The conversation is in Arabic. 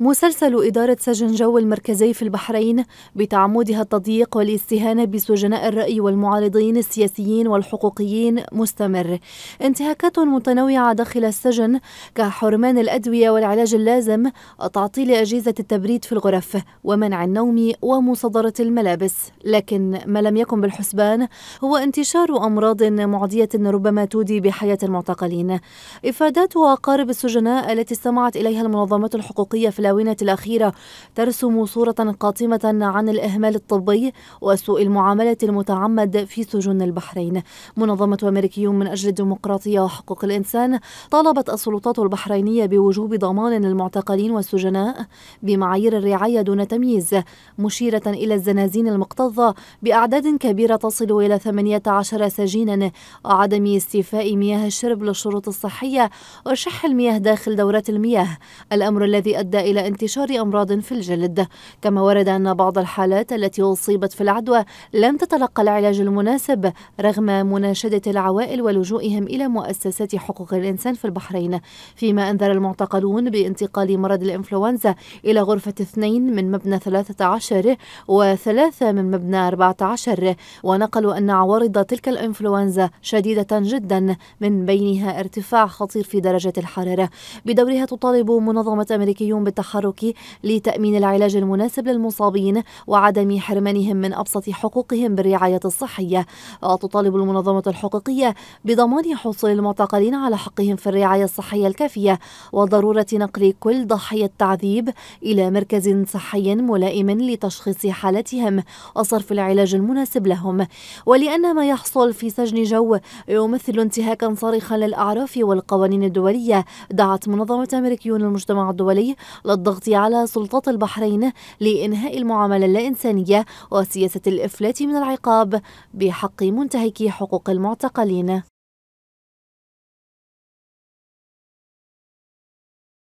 مسلسل إدارة سجن جو المركزي في البحرين بتعمدها التضييق والاستهانة بسجناء الرأي والمعارضين السياسيين والحقوقيين مستمر انتهاكات متنوعة داخل السجن كحرمان الأدوية والعلاج اللازم وتعطيل أجهزة التبريد في الغرف ومنع النوم ومصادرة الملابس لكن ما لم يكن بالحسبان هو انتشار أمراض معدية ربما تودي بحياة المعتقلين إفادات وأقارب السجناء التي استمعت إليها المنظمات الحقوقية في الآونة الأخيرة ترسم صورة قاتمه عن الإهمال الطبي وسوء المعاملة المتعمد في سجون البحرين منظمة أمريكيون من أجل الديمقراطية وحقوق الإنسان طالبت السلطات البحرينية بوجوب ضمان للمعتقلين والسجناء بمعايير الرعاية دون تمييز مشيرة إلى الزنازين المكتظة بأعداد كبيرة تصل إلى 18 سجينا وعدم استيفاء مياه الشرب للشروط الصحية وشح المياه داخل دورات المياه الأمر الذي أدى إلى إلى انتشار أمراض في الجلد كما ورد أن بعض الحالات التي أصيبت في العدوى لم تتلقى العلاج المناسب رغم مناشدة العوائل ولجوئهم إلى مؤسسات حقوق الإنسان في البحرين فيما أنذر المعتقلون بانتقال مرض الإنفلونزا إلى غرفة اثنين من مبنى 13 وثلاثة من مبنى 14 ونقلوا أن عوارض تلك الإنفلونزا شديدة جدا من بينها ارتفاع خطير في درجة الحرارة بدورها تطالب منظمة أمريكيون بالتحقيق التحرك لتأمين العلاج المناسب للمصابين وعدم حرمانهم من أبسط حقوقهم بالرعاية الصحية وتطالب المنظمة الحقوقية بضمان حصول المعتقلين على حقهم في الرعاية الصحية الكافية وضرورة نقل كل ضحية تعذيب إلى مركز صحي ملائم لتشخيص حالتهم وصرف العلاج المناسب لهم ولأن ما يحصل في سجن جو يمثل انتهاكا صارخا للأعراف والقوانين الدولية دعت منظمة أمريكيون المجتمع الدولي والضغط على سلطات البحرين لإنهاء المعاملة الإنسانية وسياسة الإفلات من العقاب بحق منتهكي حقوق المعتقلين